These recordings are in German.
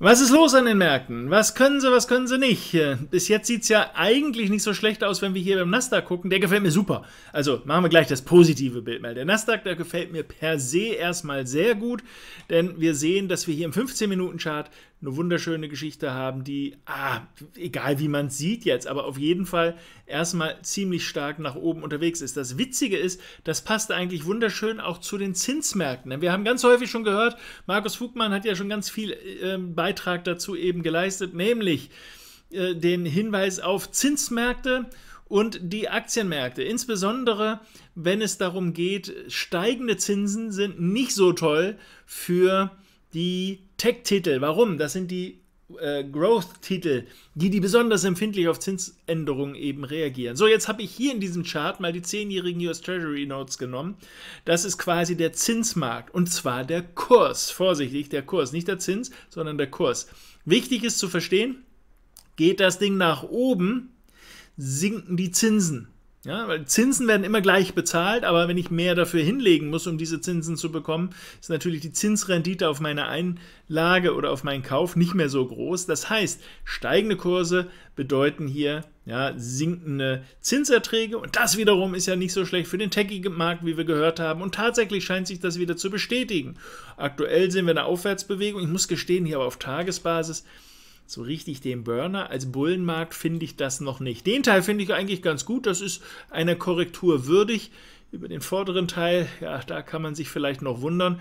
Was ist los an den Märkten? Was können sie, was können sie nicht? Äh, bis jetzt sieht es ja eigentlich nicht so schlecht aus, wenn wir hier beim Nasdaq gucken. Der gefällt mir super. Also machen wir gleich das positive Bild mal. Der Nasdaq, der gefällt mir per se erstmal sehr gut, denn wir sehen, dass wir hier im 15-Minuten-Chart eine wunderschöne Geschichte haben, die, ah, egal wie man sieht jetzt, aber auf jeden Fall erstmal ziemlich stark nach oben unterwegs ist. Das Witzige ist, das passt eigentlich wunderschön auch zu den Zinsmärkten. Wir haben ganz häufig schon gehört, Markus Fugmann hat ja schon ganz viel äh, Beitrag dazu eben geleistet, nämlich äh, den Hinweis auf Zinsmärkte und die Aktienmärkte. Insbesondere, wenn es darum geht, steigende Zinsen sind nicht so toll für die Tech-Titel. Warum? Das sind die äh, Growth-Titel, die, die besonders empfindlich auf Zinsänderungen eben reagieren. So, jetzt habe ich hier in diesem Chart mal die 10-jährigen US Treasury Notes genommen. Das ist quasi der Zinsmarkt und zwar der Kurs. Vorsichtig, der Kurs, nicht der Zins, sondern der Kurs. Wichtig ist zu verstehen, geht das Ding nach oben, sinken die Zinsen. Ja, weil Zinsen werden immer gleich bezahlt, aber wenn ich mehr dafür hinlegen muss, um diese Zinsen zu bekommen, ist natürlich die Zinsrendite auf meine Einlage oder auf meinen Kauf nicht mehr so groß. Das heißt, steigende Kurse bedeuten hier ja, sinkende Zinserträge und das wiederum ist ja nicht so schlecht für den Techie-Markt, wie wir gehört haben. Und tatsächlich scheint sich das wieder zu bestätigen. Aktuell sehen wir eine Aufwärtsbewegung. Ich muss gestehen, hier aber auf Tagesbasis so richtig den Burner. Als Bullenmarkt finde ich das noch nicht. Den Teil finde ich eigentlich ganz gut. Das ist einer Korrektur würdig. Über den vorderen Teil, ja, da kann man sich vielleicht noch wundern.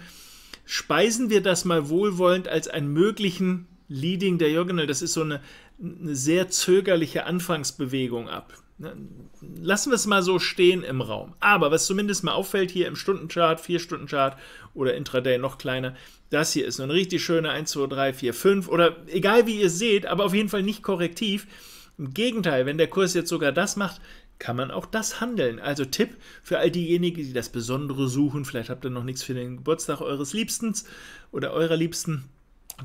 Speisen wir das mal wohlwollend als einen möglichen Leading der Jürgen. Das ist so eine, eine sehr zögerliche Anfangsbewegung ab. Lassen wir es mal so stehen im Raum. Aber was zumindest mal auffällt hier im Stundenchart, 4-Stunden-Chart oder Intraday noch kleiner, das hier ist eine richtig schöner 1, 2, 3, 4, 5 oder egal wie ihr es seht, aber auf jeden Fall nicht korrektiv. Im Gegenteil, wenn der Kurs jetzt sogar das macht, kann man auch das handeln. Also Tipp für all diejenigen, die das Besondere suchen. Vielleicht habt ihr noch nichts für den Geburtstag eures Liebstens oder eurer Liebsten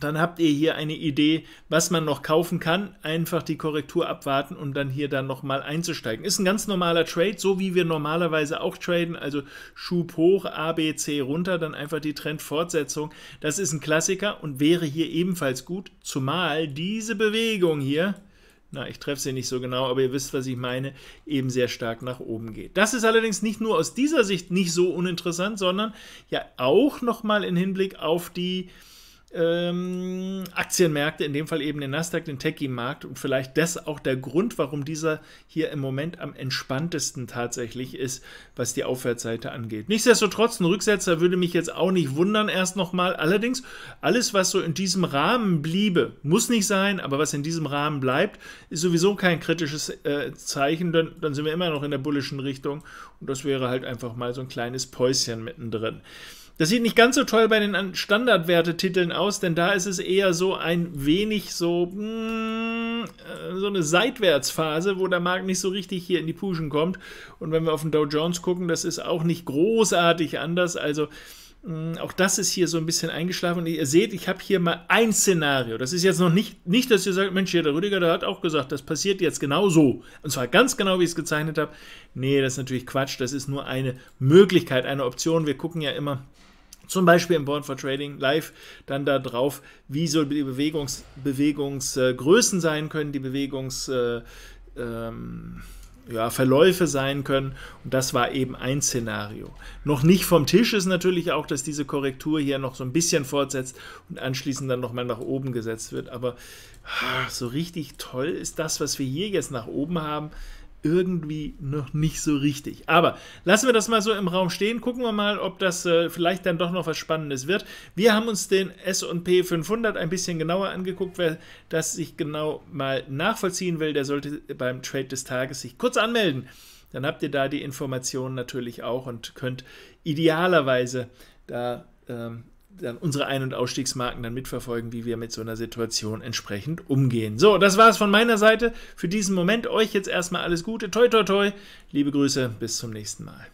dann habt ihr hier eine Idee, was man noch kaufen kann. Einfach die Korrektur abwarten um dann hier dann nochmal einzusteigen. Ist ein ganz normaler Trade, so wie wir normalerweise auch traden. Also Schub hoch, ABC runter, dann einfach die Trendfortsetzung. Das ist ein Klassiker und wäre hier ebenfalls gut. Zumal diese Bewegung hier, na, ich treffe sie nicht so genau, aber ihr wisst, was ich meine, eben sehr stark nach oben geht. Das ist allerdings nicht nur aus dieser Sicht nicht so uninteressant, sondern ja auch nochmal in Hinblick auf die ähm, Aktienmärkte, in dem Fall eben den Nasdaq, den Techie-Markt und vielleicht das auch der Grund, warum dieser hier im Moment am entspanntesten tatsächlich ist, was die Aufwärtsseite angeht. Nichtsdestotrotz, ein Rücksetzer würde mich jetzt auch nicht wundern, erst nochmal. Allerdings, alles, was so in diesem Rahmen bliebe, muss nicht sein, aber was in diesem Rahmen bleibt, ist sowieso kein kritisches äh, Zeichen, denn, dann sind wir immer noch in der bullischen Richtung und das wäre halt einfach mal so ein kleines Päuschen mittendrin. Das sieht nicht ganz so toll bei den Standardwertetiteln aus, denn da ist es eher so ein wenig so, mh, mm, äh, so eine Seitwärtsphase, wo der Markt nicht so richtig hier in die Puschen kommt. Und wenn wir auf den Dow Jones gucken, das ist auch nicht großartig anders. Also mm, auch das ist hier so ein bisschen eingeschlafen. Und ihr seht, ich habe hier mal ein Szenario. Das ist jetzt noch nicht, nicht, dass ihr sagt, Mensch, der Rüdiger, der hat auch gesagt, das passiert jetzt genau so. Und zwar ganz genau, wie ich es gezeichnet habe. Nee, das ist natürlich Quatsch. Das ist nur eine Möglichkeit, eine Option. Wir gucken ja immer zum Beispiel im Born for Trading live dann da drauf, wie so die Bewegungs, Bewegungsgrößen äh, sein können, die Bewegungsverläufe äh, ähm, ja, sein können. Und das war eben ein Szenario. Noch nicht vom Tisch ist natürlich auch, dass diese Korrektur hier noch so ein bisschen fortsetzt und anschließend dann nochmal nach oben gesetzt wird. Aber ach, so richtig toll ist das, was wir hier jetzt nach oben haben, irgendwie noch nicht so richtig. Aber lassen wir das mal so im Raum stehen. Gucken wir mal, ob das äh, vielleicht dann doch noch was Spannendes wird. Wir haben uns den S&P 500 ein bisschen genauer angeguckt. Wer das sich genau mal nachvollziehen will, der sollte beim Trade des Tages sich kurz anmelden. Dann habt ihr da die Informationen natürlich auch und könnt idealerweise da ähm, dann unsere Ein- und Ausstiegsmarken dann mitverfolgen, wie wir mit so einer Situation entsprechend umgehen. So, das war es von meiner Seite für diesen Moment. Euch jetzt erstmal alles Gute. Toi, toi, toi. Liebe Grüße, bis zum nächsten Mal.